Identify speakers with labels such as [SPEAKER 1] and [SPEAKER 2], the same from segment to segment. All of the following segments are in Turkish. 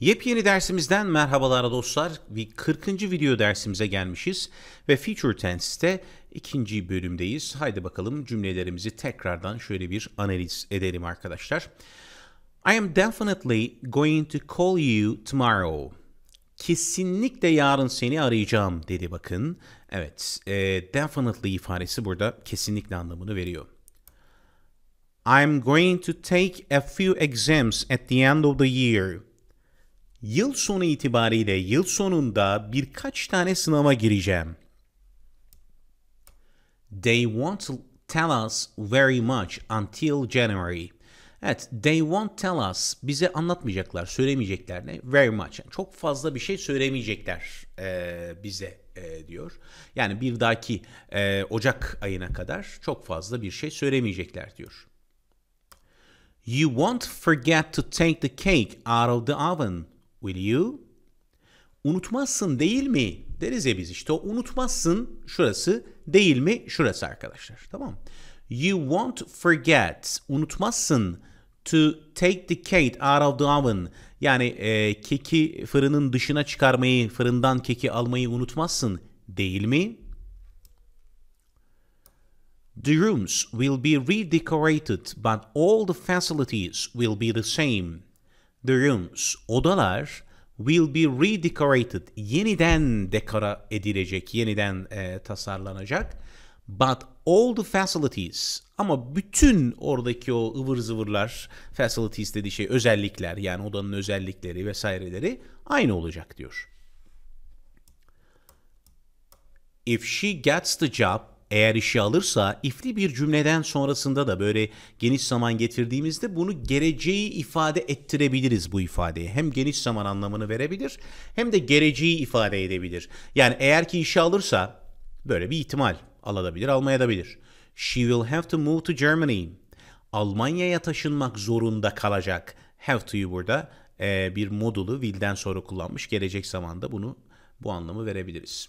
[SPEAKER 1] Yepyeni dersimizden merhabalar dostlar. 40. video dersimize gelmişiz ve Future Tense'te ikinci bölümdeyiz. Haydi bakalım cümlelerimizi tekrardan şöyle bir analiz edelim arkadaşlar. I am definitely going to call you tomorrow. Kesinlikle yarın seni arayacağım dedi bakın. Evet, e, definitely ifadesi burada kesinlikle anlamını veriyor. I'm going to take a few exams at the end of the year yıl sonu itibariyle yıl sonunda birkaç tane sınava gireceğim. They won't tell us very much until January. Evet, they won't tell us bize anlatmayacaklar, söylemeyecekler ne? Very much. Yani çok fazla bir şey söylemeyecekler e, bize e, diyor. Yani bir dahaki e, Ocak ayına kadar çok fazla bir şey söylemeyecekler diyor. You won't forget to take the cake out of the oven. Will you? Unutmazsın değil mi? Deriz ya biz işte o unutmazsın şurası değil mi? Şurası arkadaşlar. Tamam You won't forget. Unutmazsın to take the cake out of the oven. Yani e, keki fırının dışına çıkarmayı, fırından keki almayı unutmazsın değil mi? The rooms will be redecorated but all the facilities will be the same. The rooms, odalar will be redecorated. Yeniden dekora edilecek, yeniden e, tasarlanacak. But all the facilities ama bütün oradaki o ıvır zıvırlar, facilities dediği şey özellikler yani odanın özellikleri vesaireleri aynı olacak diyor. If she gets the job, eğer işe alırsa ifli bir cümleden sonrasında da böyle geniş zaman getirdiğimizde bunu geleceği ifade ettirebiliriz bu ifadeyi. Hem geniş zaman anlamını verebilir hem de geleceği ifade edebilir. Yani eğer ki işe alırsa böyle bir ihtimal alabilir, almayabilir. She will have to move to Germany. Almanya'ya taşınmak zorunda kalacak. Have to'yu burada bir modulu will'den sonra kullanmış. Gelecek zamanda bunu bu anlamı verebiliriz.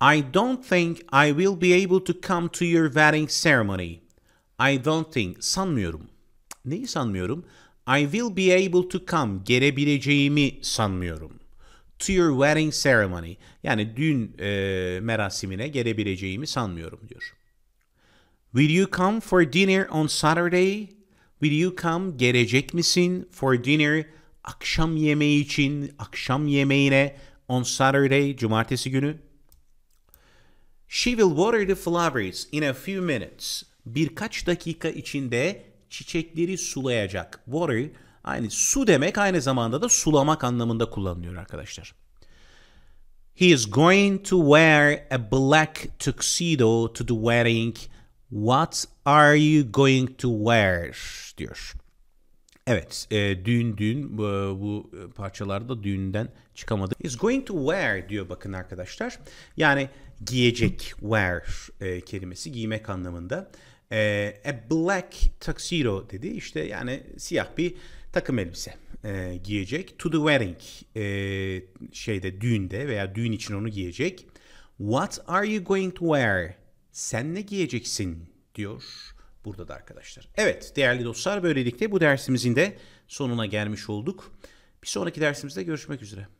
[SPEAKER 1] I don't think I will be able to come to your wedding ceremony. I don't think. Sanmıyorum. Neyi sanmıyorum? I will be able to come. Gelebileceğimi sanmıyorum. To your wedding ceremony. Yani düğün e, merasimine gelebileceğimi sanmıyorum diyor. Will you come for dinner on Saturday? Will you come? Gelecek misin for dinner? Akşam yemeği için, akşam yemeğine on Saturday, cumartesi günü. She will water the flowers in a few minutes. Birkaç dakika içinde çiçekleri sulayacak. Water aynı su demek aynı zamanda da sulamak anlamında kullanılıyor arkadaşlar. He is going to wear a black tuxedo to the wedding. What are you going to wear? diyor. Evet, e, düğün düğün bu, bu e, parçalarda düğünden çıkamadı. Is going to wear diyor bakın arkadaşlar. Yani giyecek, wear e, kelimesi giymek anlamında. E, a black tuxedo dedi. işte yani siyah bir takım elbise e, giyecek. To the wedding e, şeyde düğünde veya düğün için onu giyecek. What are you going to wear? Sen ne giyeceksin diyor burada da arkadaşlar. Evet değerli dostlar böylelikle bu dersimizin de sonuna gelmiş olduk. Bir sonraki dersimizde görüşmek üzere.